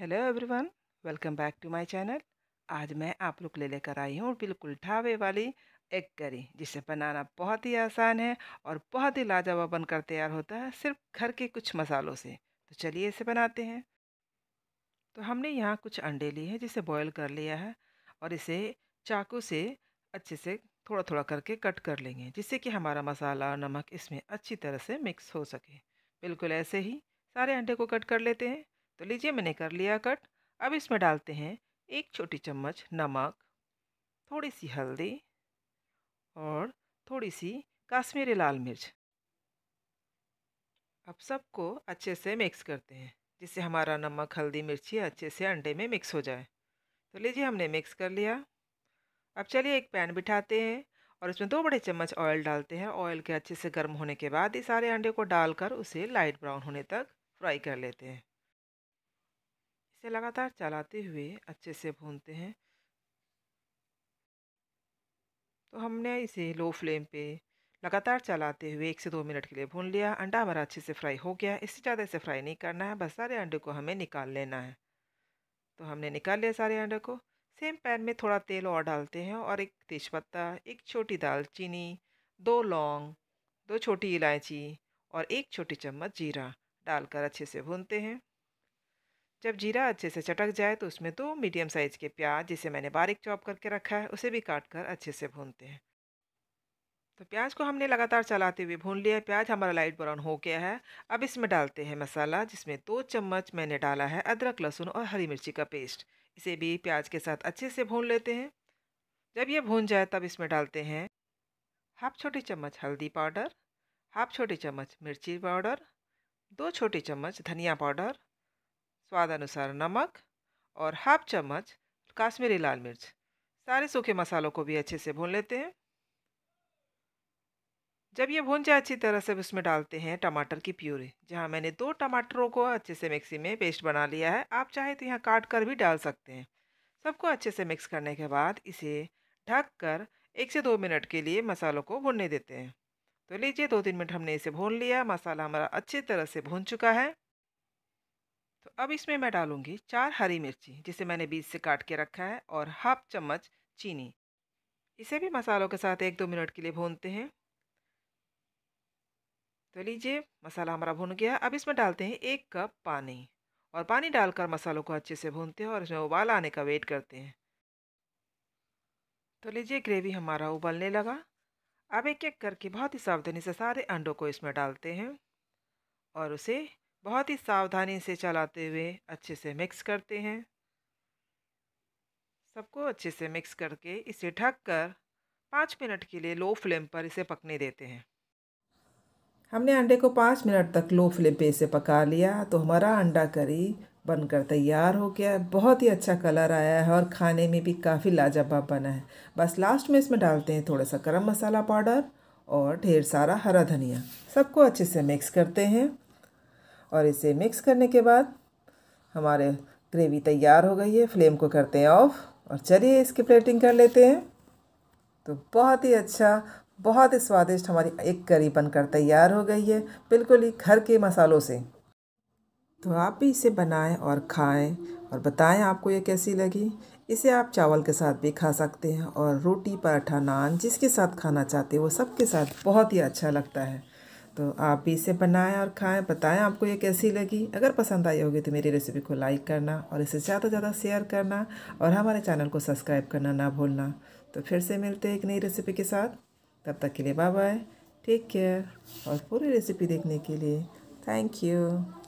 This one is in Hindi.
hello everyone welcome back to my channel आज मैं आप लोग ले लेकर आई हूँ बिल्कुल ढाबे वाली एग करी जिसे बनाना बहुत ही आसान है और बहुत ही लाजवाब बनकर तैयार होता है सिर्फ घर के कुछ मसालों से तो चलिए इसे बनाते हैं तो हमने यहाँ कुछ अंडे लिए हैं जिसे बॉयल कर लिया है और इसे चाकू से अच्छे से थोड़ा थोड़ा करके कट कर लेंगे जिससे कि हमारा मसाला और नमक इसमें अच्छी तरह से मिक्स हो सके बिल्कुल ऐसे ही सारे अंडे को कट कर लेते हैं तो लीजिए मैंने कर लिया कट अब इसमें डालते हैं एक छोटी चम्मच नमक थोड़ी सी हल्दी और थोड़ी सी काश्मीरी लाल मिर्च अब सबको अच्छे से मिक्स करते हैं जिससे हमारा नमक हल्दी मिर्ची अच्छे से अंडे में मिक्स हो जाए तो लीजिए हमने मिक्स कर लिया अब चलिए एक पैन बिठाते हैं और इसमें दो बड़े चम्मच ऑयल डालते हैं ऑयल के अच्छे से गर्म होने के बाद ही सारे अंडे को डालकर उसे लाइट ब्राउन होने तक फ्राई कर लेते हैं इसे लगातार चलाते हुए अच्छे से भूनते हैं तो हमने इसे लो फ्लेम पे लगातार चलाते हुए एक से दो मिनट के लिए भून लिया अंडा हमारा अच्छे से फ्राई हो गया इससे ज़्यादा इसे फ्राई नहीं करना है बस सारे अंडे को हमें निकाल लेना है तो हमने निकाल लिया सारे अंडे को सेम पैन में थोड़ा तेल और डालते हैं और एक तेज़पत्ता एक छोटी दालचीनी दो लौंग दो छोटी इलायची और एक छोटी चम्मच जीरा डालकर अच्छे से भूनते हैं जब जीरा अच्छे से चटक जाए तो उसमें दो मीडियम साइज़ के प्याज जिसे मैंने बारीक चॉप करके रखा है उसे भी काट कर अच्छे से भूनते हैं तो प्याज को हमने लगातार चलाते हुए भून लिया प्याज हमारा लाइट ब्राउन हो गया है अब इसमें डालते हैं मसाला जिसमें दो चम्मच मैंने डाला है अदरक लहसुन और हरी मिर्ची का पेस्ट इसे भी प्याज के साथ अच्छे से भून लेते हैं जब यह भून जाए तब इसमें डालते हैं हाफ छोटी चम्मच हल्दी पाउडर हाफ छोटी चम्मच मिर्ची पाउडर दो छोटी चम्मच धनिया पाउडर स्वाद अनुसार नमक और हाफ चम्मच काश्मीरी लाल मिर्च सारे सूखे मसालों को भी अच्छे से भून लेते हैं जब ये भून जाए अच्छी तरह से उसमें डालते हैं टमाटर की प्यूरी जहाँ मैंने दो टमाटरों को अच्छे से मिक्सी में पेस्ट बना लिया है आप चाहे तो यहाँ काट कर भी डाल सकते हैं सबको अच्छे से मिक्स करने के बाद इसे ढक कर एक से दो मिनट के लिए मसालों को भूनने देते हैं तो लीजिए दो तीन मिनट हमने इसे भून लिया मसाला हमारा अच्छी तरह से भून चुका है तो अब इसमें मैं डालूँगी चार हरी मिर्ची जिसे मैंने बीज से काट के रखा है और हाफ चम्मच चीनी इसे भी मसालों के साथ एक दो मिनट के लिए भूनते हैं तो लीजिए मसाला हमारा भून गया अब इसमें डालते हैं एक कप पानी और पानी डालकर मसालों को अच्छे से भूनते हैं और इसमें उबाल आने का वेट करते हैं तो लीजिए ग्रेवी हमारा उबलने लगा अब एक एक करके बहुत ही सावधानी से सारे अंडों को इसमें डालते हैं और उसे बहुत ही सावधानी से चलाते हुए अच्छे से मिक्स करते हैं सबको अच्छे से मिक्स करके इसे ढक कर पाँच मिनट के लिए लो फ्लेम पर इसे पकने देते हैं हमने अंडे को पाँच मिनट तक लो फ्लेम पे इसे पका लिया तो हमारा अंडा करी बनकर तैयार हो गया है बहुत ही अच्छा कलर आया है और खाने में भी काफ़ी लाजवाब बना है बस लास्ट में इसमें डालते हैं थोड़ा सा गर्म मसाला पाउडर और ढेर सारा हरा धनिया सबको अच्छे से मिक्स करते हैं और इसे मिक्स करने के बाद हमारे ग्रेवी तैयार हो गई है फ्लेम को करते हैं ऑफ और चलिए इसकी प्लेटिंग कर लेते हैं तो बहुत ही अच्छा बहुत ही स्वादिष्ट हमारी एक करी बनकर तैयार हो गई है बिल्कुल ही घर के मसालों से तो आप भी इसे बनाएं और खाएं और बताएं आपको ये कैसी लगी इसे आप चावल के साथ भी खा सकते हैं और रोटी पराठा नान जिसके साथ खाना चाहते हैं वो सबके साथ बहुत ही अच्छा लगता है तो आप भी इसे बनाएं और खाएं बताएं आपको ये कैसी लगी अगर पसंद आई होगी तो मेरी रेसिपी को लाइक करना और इसे ज़्यादा से ज़्यादा शेयर करना और हमारे चैनल को सब्सक्राइब करना ना भूलना तो फिर से मिलते हैं एक नई रेसिपी के साथ तब तक के लिए बाय बाय टेक केयर और पूरी रेसिपी देखने के लिए थैंक यू